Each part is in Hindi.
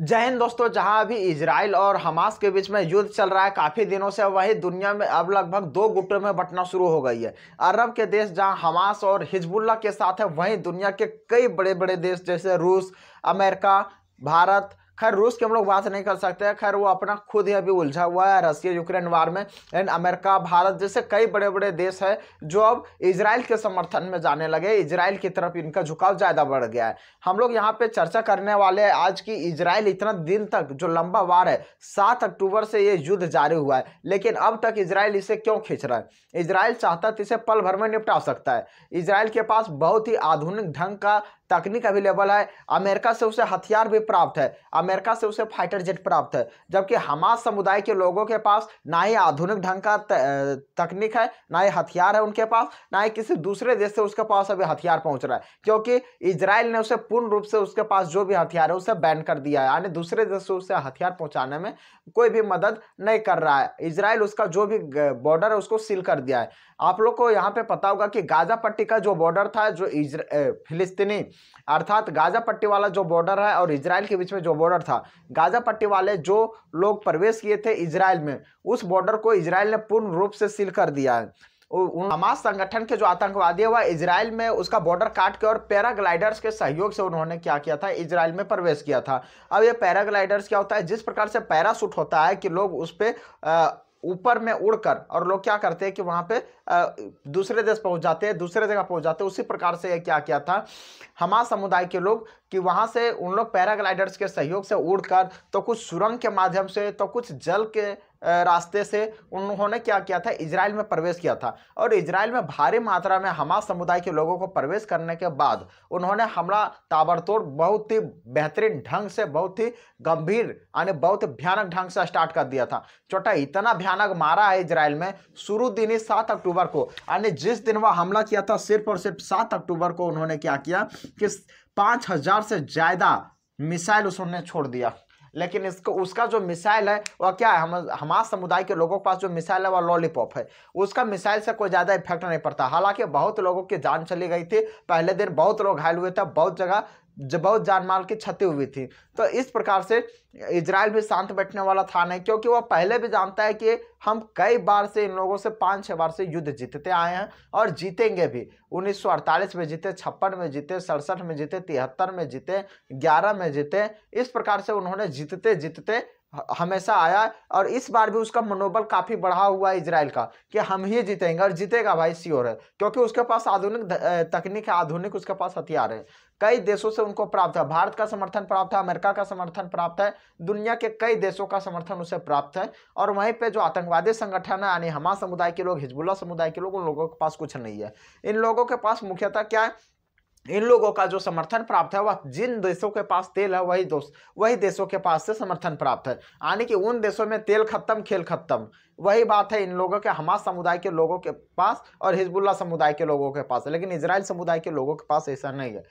जय हिंद दोस्तों जहां अभी इसराइल और हमास के बीच में युद्ध चल रहा है काफ़ी दिनों से वही दुनिया में अब लगभग दो गुटों में बंटना शुरू हो गई है अरब के देश जहां हमास और हिजबुल्ला के साथ है वहीं दुनिया के कई बड़े बड़े देश जैसे रूस अमेरिका भारत खैर रूस की हम लोग बात नहीं कर सकते खैर वो अपना खुद ही अभी उलझा हुआ है रसिया यूक्रेन वार में एंड अमेरिका भारत जैसे कई बड़े बड़े देश है जो अब इसराइल के समर्थन में जाने लगे इसराइल की तरफ इनका झुकाव ज़्यादा बढ़ गया है हम लोग यहाँ पे चर्चा करने वाले हैं आज की इसराइल इतना दिन तक जो लंबा वार है सात अक्टूबर से ये युद्ध जारी हुआ है लेकिन अब तक इसराइल इसे क्यों खींच रहा है इसराइल चाहता तो इसे पल भर में निपटा सकता है इसराइल के पास बहुत ही आधुनिक ढंग का तकनीक अवेलेबल है अमेरिका से उसे हथियार भी प्राप्त है अमेरिका से उसे फाइटर जेट प्राप्त है जबकि हमास समुदाय के लोगों के पास ना ही आधुनिक ढंग का तकनीक है ना ही हथियार है उनके पास ना ही किसी दूसरे देश से उसके पास अभी हथियार पहुंच रहा है क्योंकि इसराइल ने उसे पूर्ण रूप से उसके पास जो भी हथियार है उसे बैन कर दिया है यानी दूसरे देश से उसे हथियार पहुँचाने में कोई भी मदद नहीं कर रहा है इसराइल उसका जो भी बॉर्डर है उसको सील कर दिया है आप लोग को यहाँ पे पता होगा कि गाजा पट्टी का जो बॉर्डर था जो फिलिस्तीनी अर्थात गाजा पट्टी वाला जो बॉर्डर है और इसराइल के बीच में जो बॉर्डर था गाजा पट्टी वाले जो लोग प्रवेश किए थे इसराइल में उस बॉर्डर को इसराइल ने पूर्ण रूप से सील कर दिया है हमास संगठन के जो आतंकवादी है वह इसराइल में उसका बॉर्डर काट के और पैराग्लाइडर्स के सहयोग से उन्होंने क्या किया था इसराइल में प्रवेश किया था अब ये पैराग्लाइडर्स क्या होता है जिस प्रकार से पैरासूट होता है कि लोग उस पर ऊपर में उड़कर और लोग क्या करते हैं कि वहाँ पे दूसरे देश पहुँच जाते हैं दूसरे जगह पहुँच जाते हैं उसी प्रकार से क्या किया था हमार समुदाय के लोग कि वहाँ से उन लोग पैराग्लाइडर्स के सहयोग से उड़कर तो कुछ सुरंग के माध्यम से तो कुछ जल के रास्ते से उन्होंने क्या किया था इसराइल में प्रवेश किया था और इसराइल में भारी मात्रा में हमास समुदाय के लोगों को प्रवेश करने के बाद उन्होंने हमला ताबड़तोड़ बहुत ही बेहतरीन ढंग से बहुत ही गंभीर यानी बहुत ही भयानक ढंग से स्टार्ट कर दिया था छोटा इतना भयानक मारा है इसराइल में शुरू दिन ही सात अक्टूबर को यानी जिस दिन वह हमला किया था सिर्फ और सिर्फ सात अक्टूबर को उन्होंने क्या किया कि पाँच हज़ार से ज़्यादा मिसाइल उसने छोड़ दिया लेकिन इसको उसका जो मिसाइल है वह क्या है हम हमास समुदाय के लोगों के पास जो मिसाइल है वह लॉलीपॉप है उसका मिसाइल से कोई ज़्यादा इफेक्ट नहीं पड़ता हालांकि बहुत लोगों की जान चली गई थी पहले दिन बहुत लोग घायल हुए थे बहुत जगह जब बहुत जानमाल की क्षति हुई थी तो इस प्रकार से इसराइल भी शांत बैठने वाला था नहीं क्योंकि वह पहले भी जानता है कि हम कई बार से इन लोगों से पाँच छः बार से युद्ध जीतते आए हैं और जीतेंगे भी 1948 में जीते छप्पन में जीते सड़सठ में जीते तिहत्तर में जीते ग्यारह में जीते इस प्रकार से उन्होंने जीतते जीतते हमेशा आया और इस बार भी उसका मनोबल काफी बढ़ा हुआ है इसराइल का कि हम ही जीतेंगे और जीतेगा भाई सियोर है क्योंकि उसके पास आधुनिक तकनीक है आधुनिक उसके पास हथियार है कई देशों से उनको प्राप्त है भारत का समर्थन प्राप्त है अमेरिका का समर्थन प्राप्त है दुनिया के कई देशों का समर्थन उसे प्राप्त है और वहीं पे जो आतंकवादी संगठन है यानी हमास समुदाय के लोग हिजबुल्ला समुदाय के लोग उन लोगों के पास कुछ नहीं है इन लोगों के पास मुख्यतः क्या है इन लोगों का जो समर्थन प्राप्त है वह जिन देशों के पास तेल है वही दोस्त वही देशों के पास से समर्थन प्राप्त है यानी कि उन देशों में तेल खत्म खेल खत्म वही बात है इन लोगों के हमास समुदाय के लोगों के पास और हिजबुल्ला समुदाय के लोगों के पास लेकिन इसराइल समुदाय के लोगों के पास ऐसा नहीं है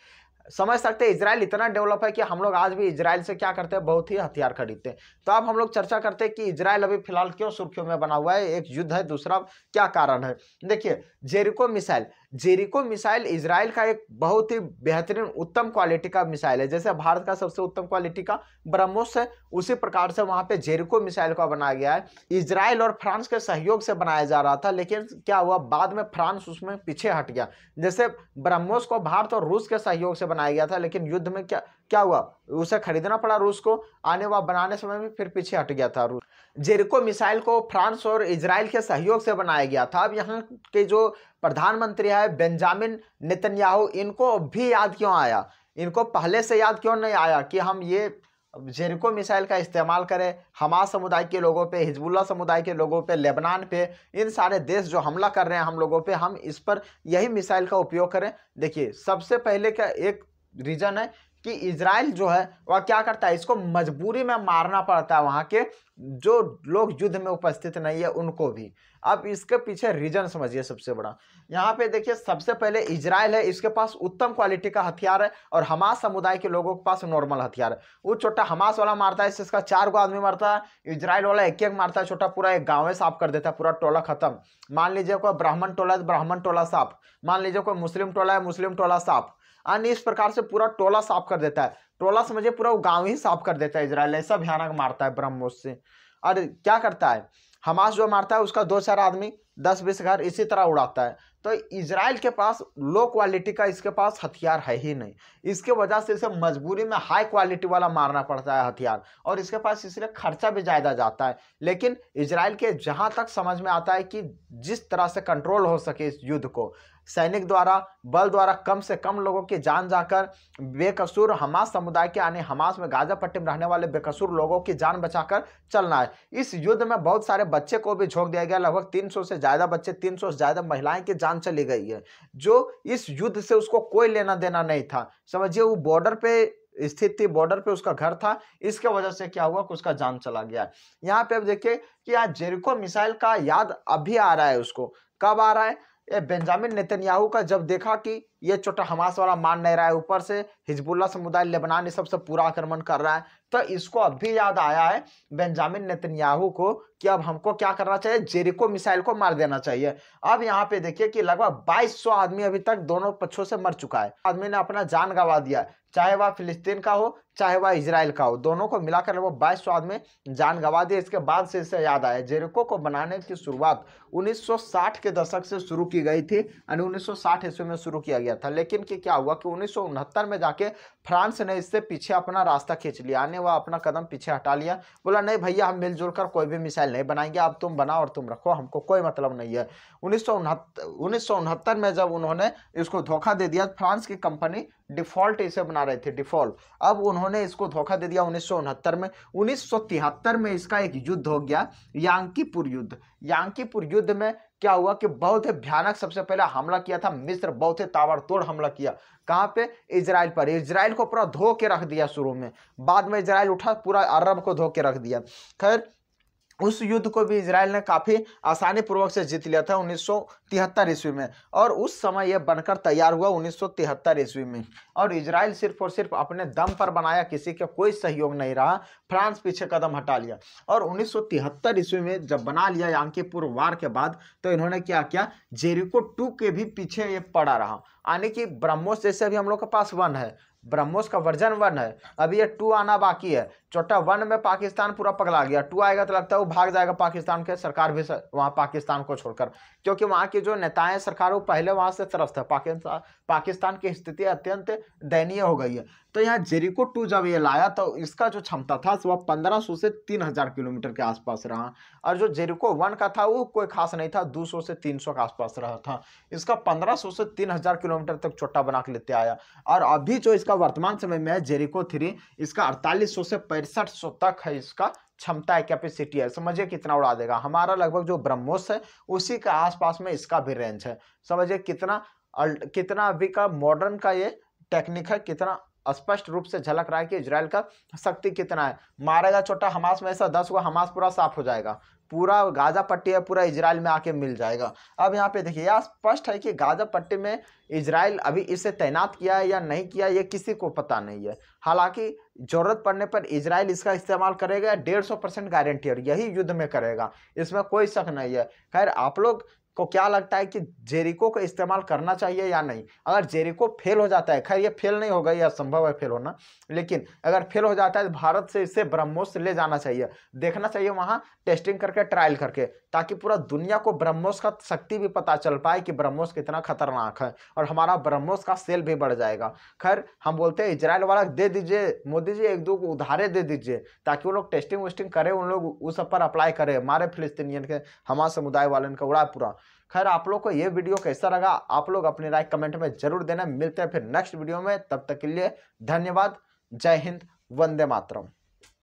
समझ सकते हैं इसराइल इतना डेवलप है कि हम लोग आज भी इसराइल से क्या करते हैं बहुत ही हथियार खरीदते हैं तो अब हम लोग चर्चा करते हैं कि इसराइल अभी फिलहाल क्यों सुर्खियों में बना हुआ है एक युद्ध है दूसरा क्या कारण है देखिए Jericho missile Jericho missile Israel का एक बहुत ही बेहतरीन उत्तम क्वालिटी का मिसाइल है जैसे भारत का सबसे उत्तम क्वालिटी का ब्रह्मोस है उसी प्रकार से वहाँ पे जेरिको मिसाइल का बनाया गया है इसराइल और फ्रांस के सहयोग से बनाया जा रहा था लेकिन क्या हुआ बाद में फ्रांस उसमें पीछे हट गया जैसे ब्रह्मोस को भारत और रूस के सहयोग से बनाया गया था लेकिन युद्ध में क्या क्या हुआ उसे खरीदना पड़ा रूस को आने व बनाने समय में फिर पीछे हट गया था रूस जेरिको मिसाइल को फ्रांस और इसराइल के सहयोग से बनाया गया था अब यहाँ के जो प्रधानमंत्री है बेंजामिन नेतन्याहू इनको भी याद क्यों आया इनको पहले से याद क्यों नहीं आया कि हम ये जेरिको मिसाइल का इस्तेमाल करें हमा समुदाय के लोगों पे हिजबुल्ला समुदाय के लोगों पे लेबनान पे इन सारे देश जो हमला कर रहे हैं हम लोगों पे हम इस पर यही मिसाइल का उपयोग करें देखिए सबसे पहले का एक रीज़न है कि इसराइल जो है वह क्या करता है इसको मजबूरी में मारना पड़ता है वहाँ के जो लोग युद्ध में उपस्थित नहीं है उनको भी अब इसके पीछे रीजन समझिए सबसे बड़ा यहाँ पे देखिए सबसे पहले इजराइल है इसके पास उत्तम क्वालिटी का हथियार है और हमास समुदाय के लोगों के पास नॉर्मल हथियार है वो छोटा हमास वाला मारता है इसका चार गो आदमी मारता है इजराइल वाला एक एक मारता है छोटा पूरा एक गाँव साफ कर देता है पूरा टोला खत्म मान लीजिए कोई ब्राह्मण टोला है तो ब्राह्मण टोला साफ मान लीजिए कोई मुस्लिम टोला है मुस्लिम टोला साफ अन्य इस प्रकार से पूरा टोला साफ कर देता है टोला समझे पूरा वो गाँव ही साफ कर देता है इसराइल ऐसा भयानक मारता है ब्रह्मोस से और क्या करता है हमास जो मारता है उसका दो चार आदमी दस बीस घर इसी तरह उड़ाता है तो इसराइल के पास लो क्वालिटी का इसके पास हथियार है ही नहीं इसके वजह से इसे मजबूरी में हाई क्वालिटी वाला मारना पड़ता है हथियार और इसके पास इसलिए खर्चा भी ज़्यादा जाता है लेकिन इसराइल के जहाँ तक समझ में आता है कि जिस तरह से कंट्रोल हो सके इस युद्ध को सैनिक द्वारा बल द्वारा कम से कम लोगों की जान जाकर बेकसूर हमास समुदाय के यानी हमास में गाजा पट्टी में रहने वाले बेकसूर लोगों की जान बचाकर चलना है इस युद्ध में बहुत सारे बच्चे को भी झोंक दिया गया लगभग 300 से ज़्यादा बच्चे 300 से ज़्यादा महिलाएं की जान जान चली गई है जो इस युद्ध से उसको कोई लेना देना नहीं था समझिए वो बॉर्डर पे स्थित थी बॉर्डर पे उसका घर था इसके वजह से क्या हुआ कि उसका जान चला गया यहाँ पे अब देखिए कि यहाँ जेरिको मिसाइल का याद अभी आ रहा है उसको कब आ रहा है ये बेंजामिन नेतन्याहू का जब देखा कि ये छोटा हमास वाला मान नहीं रहा है ऊपर से हिजबुल्ला समुदाय लेबनान ये सब सब पूरा आक्रमण कर रहा है तो इसको अब भी याद आया है बेंजामिन नेतन्याहू को कि अब हमको क्या करना चाहिए जेरिको मिसाइल को मार देना चाहिए अब यहाँ पे देखिए कि लगभग 2200 आदमी अभी तक दोनों पक्षों से मर चुका है आदमी ने अपना जान गंवा दिया चाहे वह फिलिस्तीन का हो चाहे वह इसराइल का हो दोनों को मिलाकर लगभग बाईस सौ आदमी जान गंवा दिए इसके बाद से इसे याद आया जेरिको को बनाने की शुरुआत उन्नीस के दशक से शुरू की गई थी यानी 1960 ईस्वी में शुरू किया गया गया था लेकिन कि क्या हुआ कि उन्नीस में जाके फ्रांस ने इससे पीछे अपना रास्ता खींच लिया आने वह अपना कदम पीछे हटा लिया बोला नहीं भैया हम मिलजुल कर कोई भी मिसाइल नहीं बनाएंगे अब तुम बनाओ और तुम रखो हमको कोई मतलब नहीं है उन्नीस सौ में जब उन्होंने इसको धोखा दे दिया फ्रांस की कंपनी डिफॉल्ट इसे बना रहे थे डिफॉल्ट अब उन्होंने इसको धोखा दे दिया उन्नीस में उन्नीस में इसका एक युद्ध हो गया यांकीपुर युद्ध यांकीपुर युद्ध में क्या हुआ कि बहुत ही भयानक सबसे पहले हमला किया था मिस्र बहुत ही ताबड़तोड़ हमला किया कहाँ पे इसराइल पर इसराइल को पूरा धो के रख दिया शुरू में बाद में इसराइल उठा पूरा अरब को धो के रख दिया खैर उस युद्ध को भी इसराइल ने काफ़ी आसानी पूर्वक से जीत लिया था उन्नीस सौ ईस्वी में और उस समय यह बनकर तैयार हुआ उन्नीस सौ ईस्वी में और इसराइल सिर्फ और सिर्फ अपने दम पर बनाया किसी का कोई सहयोग नहीं रहा फ्रांस पीछे कदम हटा लिया और उन्नीस सौ ईस्वी में जब बना लिया यांकीपुर पूर्व वार के बाद तो इन्होंने क्या किया जेरिको टू के भी पीछे ये पड़ा रहा यानी कि ब्रह्मोस जैसे अभी हम लोग के पास वन है ब्रह्मोस का वर्जन वन है अभी ये टू आना बाकी है चौथा वन में पाकिस्तान पूरा पगला गया टू आएगा तो लगता है वो भाग जाएगा पाकिस्तान के सरकार भी सर, वहाँ पाकिस्तान को छोड़कर क्योंकि वहाँ की जो नेताएं सरकार वो पहले वहाँ से तरफ था पाकिस्तान पाकिस्तान की स्थिति अत्यंत दयनीय हो गई है तो यहाँ जेरिको टू जब ये लाया तो इसका जो क्षमता था वह पंद्रह सौ से तीन हजार किलोमीटर के आसपास रहा और जो जेरिको वन का था वो कोई खास नहीं था दो सौ से तीन सौ के आसपास रहा था इसका पंद्रह सौ से तीन हजार किलोमीटर तक चोटा बना के लेते आया और अभी जो इसका वर्तमान समय में है जेरिको थ्री इसका अड़तालीस सौ से पैंसठ सौ तक है इसका क्षमता है कैपेसिटी है समझिए कितना उड़ा देगा हमारा लगभग जो ब्रह्मोस है उसी के आसपास में इसका भी रेंज है समझिए कितना कितना अभी का मॉडर्न का ये टेक्निक है कितना स्पष्ट रूप से झलक रहा है कि इसराइल का शक्ति कितना है मारेगा छोटा हमास में ऐसा दस हुआ हमास पूरा साफ हो जाएगा पूरा गाजा पट्टी है पूरा इसराइल में आके मिल जाएगा अब यहाँ पे देखिए यह स्पष्ट है कि गाजा पट्टी में इसराइल अभी इसे तैनात किया है या नहीं किया ये किसी को पता नहीं है हालांकि ज़रूरत पड़ने पर इसराइल इसका इस्तेमाल करेगा डेढ़ सौ परसेंट गारंटी और यही युद्ध में करेगा इसमें कोई शक नहीं है खैर आप लोग को क्या लगता है कि जेरिको का इस्तेमाल करना चाहिए या नहीं अगर जेरिको फेल हो जाता है खैर ये फेल नहीं होगा यह संभव है फेल होना लेकिन अगर फेल हो जाता है तो भारत से इसे ब्रह्मोस ले जाना चाहिए देखना चाहिए वहाँ टेस्टिंग करके ट्रायल करके ताकि पूरा दुनिया को ब्रह्मोस का शक्ति भी पता चल पाए कि ब्रह्मोस कितना खतरनाक है और हमारा ब्रह्मोस का सेल भी बढ़ जाएगा खैर हम बोलते हैं इसराइल वाला दे दीजिए मोदी जी एक दो उधारे दे दीजिए ताकि वो लोग टेस्टिंग वेस्टिंग करें उन लोग उस पर अप्लाई करें हमारे फिलिस्तीनियन के हमारे समुदाय वाले का उड़ा पूरा खैर आप लोग को ये वीडियो कैसा लगा आप लोग अपनी राय कमेंट में जरूर देना मिलते हैं फिर नेक्स्ट वीडियो में तब तक के लिए धन्यवाद जय हिंद वंदे मातरम